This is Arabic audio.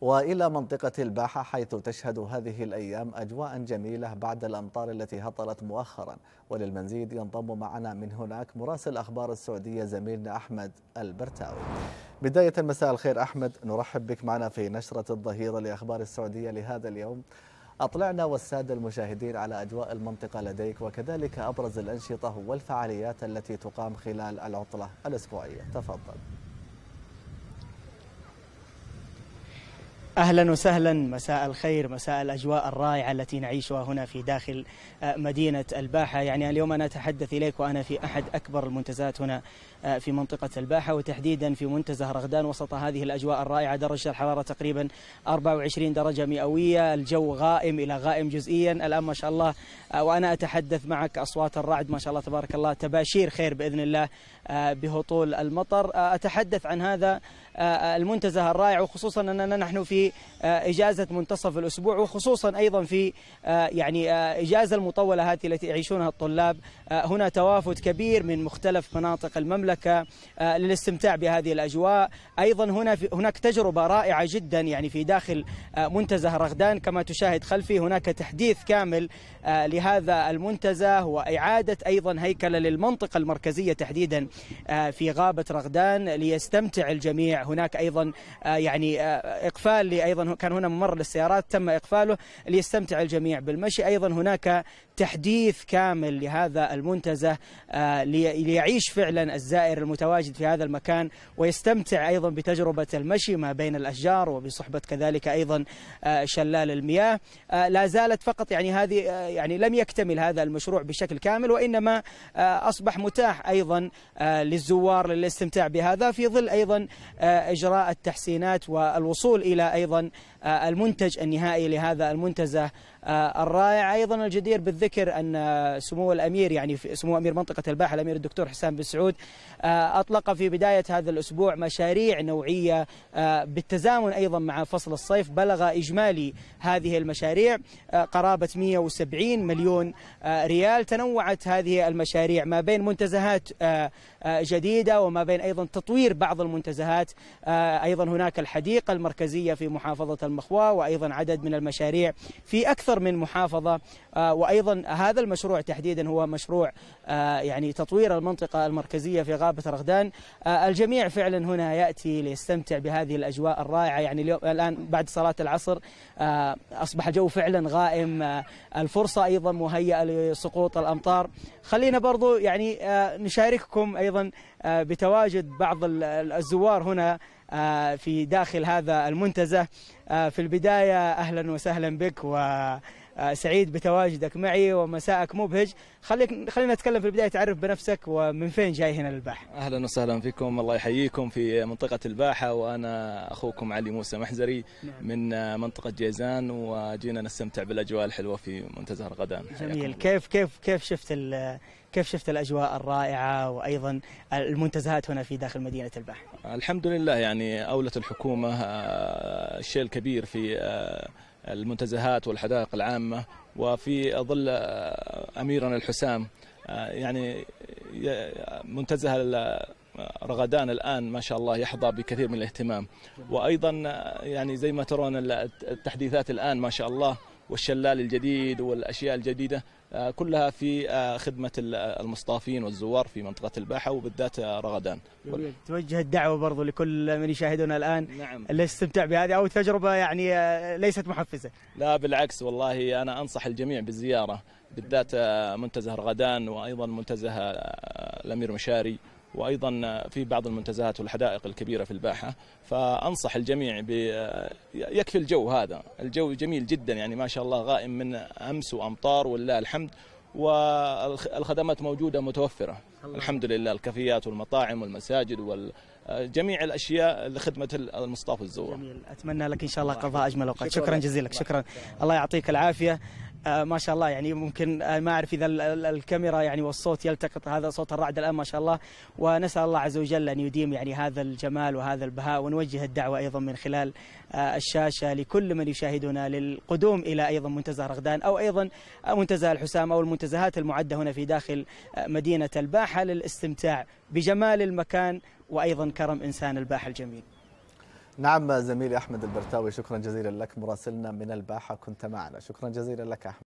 والى منطقه الباحه حيث تشهد هذه الايام اجواء جميله بعد الامطار التي هطلت مؤخرا وللمزيد ينضم معنا من هناك مراسل اخبار السعوديه زميلنا احمد البرتاوي. بدايه مساء الخير احمد نرحب بك معنا في نشره الظهيره لاخبار السعوديه لهذا اليوم. أطلعنا والسادة المشاهدين على أجواء المنطقة لديك وكذلك أبرز الأنشطة والفعاليات التي تقام خلال العطلة الأسبوعية تفضل اهلا وسهلا مساء الخير مساء الاجواء الرائعه التي نعيشها هنا في داخل آه، مدينه الباحه يعني اليوم انا اتحدث اليك وانا في احد اكبر المنتزهات هنا آه، في منطقه الباحه وتحديدا في منتزه رغدان وسط هذه الاجواء الرائعه درجه الحراره تقريبا 24 درجه مئويه الجو غائم الى غائم جزئيا الان ما شاء الله آه، وانا اتحدث معك اصوات الرعد ما شاء الله تبارك الله تباشير خير باذن الله بهطول المطر اتحدث عن هذا المنتزه الرائع وخصوصا اننا نحن في آه، إجازة منتصف الأسبوع وخصوصا أيضا في آه، يعني آه، إجازة المطولة هذه التي يعيشونها الطلاب هنا توافد كبير من مختلف مناطق المملكة للاستمتاع بهذه الأجواء أيضا هنا هناك تجربة رائعة جدا يعني في داخل منتزه رغدان كما تشاهد خلفي هناك تحديث كامل لهذا المنتزه وإعادة أيضا هيكلة للمنطقة المركزية تحديدا في غابة رغدان ليستمتع الجميع هناك أيضا يعني إقفال اللي أيضا كان هنا ممر للسيارات تم إقفاله ليستمتع الجميع بالمشي أيضا هناك تحديث كامل لهذا المنتزه آه، ليعيش فعلا الزائر المتواجد في هذا المكان ويستمتع أيضا بتجربة المشي ما بين الأشجار وبصحبة كذلك أيضا آه، شلال المياه آه، لا زالت فقط يعني هذه يعني لم يكتمل هذا المشروع بشكل كامل وإنما أصبح متاح أيضا للزوار للاستمتاع بهذا في ظل أيضا إجراء التحسينات والوصول إلى أيضا أيضا آه، المنتج النهائي لهذا المنتزه آه، الرائع ايضا الجدير بالذكر ان سمو الامير يعني سمو امير منطقه الباحه الامير الدكتور حسام بن سعود آه، اطلق في بدايه هذا الاسبوع مشاريع نوعيه بالتزامن ايضا مع فصل الصيف بلغ اجمالي هذه المشاريع قرابه 170 مليون ريال تنوعت هذه المشاريع ما بين منتزهات جديده وما بين ايضا تطوير بعض المنتزهات ايضا هناك الحديقه المركزيه في محافظه المخواة وأيضا عدد من المشاريع في أكثر من محافظة آه، وأيضا هذا المشروع تحديدا هو مشروع آه، يعني تطوير المنطقة المركزية في غابة رغدان آه، الجميع فعلا هنا يأتي ليستمتع بهذه الأجواء الرائعة يعني اليوم الآن بعد صلاة العصر أصبح الجو فعلا غائم الفرصة أيضا مهيئة لسقوط الأمطار خلينا برضو يعني نشارككم أيضا بتواجد بعض الزوار هنا آه، في داخل هذا المنتزه آه، في البداية أهلا وسهلا بك وسعيد آه، بتواجدك معي ومساءك مبهج خليك خلينا نتكلم في البداية تعرف بنفسك ومن فين جاي هنا للباحة أهلا وسهلا فيكم الله يحييكم في منطقة الباحة وأنا أخوكم علي موسى محزري نعم. من منطقة جيزان وجينا نستمتع بالأجواء الحلوة في منتزه الغدان جميل كيف كيف كيف شفت كيف شفت الاجواء الرائعه وايضا المنتزهات هنا في داخل مدينه الباحه؟ الحمد لله يعني أولت الحكومة آه، الشيء الكبير في آه، المنتزهات والحدائق العامة وفي ظل آه، أميرنا الحسام يعني منتزه رغدان الان ما شاء الله يحظى بكثير من الاهتمام وايضا يعني زي ما ترون التحديثات الان ما شاء الله والشلال الجديد والأشياء الجديدة آه، كلها في آه، خدمة آه، المصطافين والزوار في منطقة الباحة وبالذات رغدان جميل. توجه الدعوة برضو لكل من يشاهدنا الآن نعم. اللي استمتع بهذه أو تجربة يعني ليست محفزة لا بالعكس والله أنا أنصح الجميع بالزيارة بالذات منتزه رغدان وأيضا منتزه الأمير مشاري وايضا في بعض المنتزهات والحدائق الكبيره في الباحه فانصح الجميع ب يكفي الجو هذا الجو جميل جدا يعني ما شاء الله غائم من امس وامطار ولله الحمد والخدمات موجوده متوفره الحمد لله الكافيات والمطاعم والمساجد وال جميع الاشياء لخدمه المصطفى الزوار جميل اتمنى لك ان شاء الله قضاء اجمل اوقات شكرا, شكرا جزيلا شكرا الله يعطيك العافيه آه، ما شاء الله يعني ممكن آه، ما اعرف اذا الكاميرا يعني والصوت يلتقط هذا صوت الرعد الان ما شاء الله ونسال الله عز وجل ان يديم يعني هذا الجمال وهذا البهاء ونوجه الدعوه ايضا من خلال آه، الشاشه لكل من يشاهدنا للقدوم الى ايضا منتزه رغدان او ايضا منتزه الحسام او المنتزهات المعده هنا في داخل مدينه الباحه للاستمتاع بجمال المكان وايضا كرم انسان الباحه الجميل. نعم زميلي أحمد البرتاوي شكرا جزيلا لك مراسلنا من الباحة كنت معنا شكرا جزيلا لك أحمد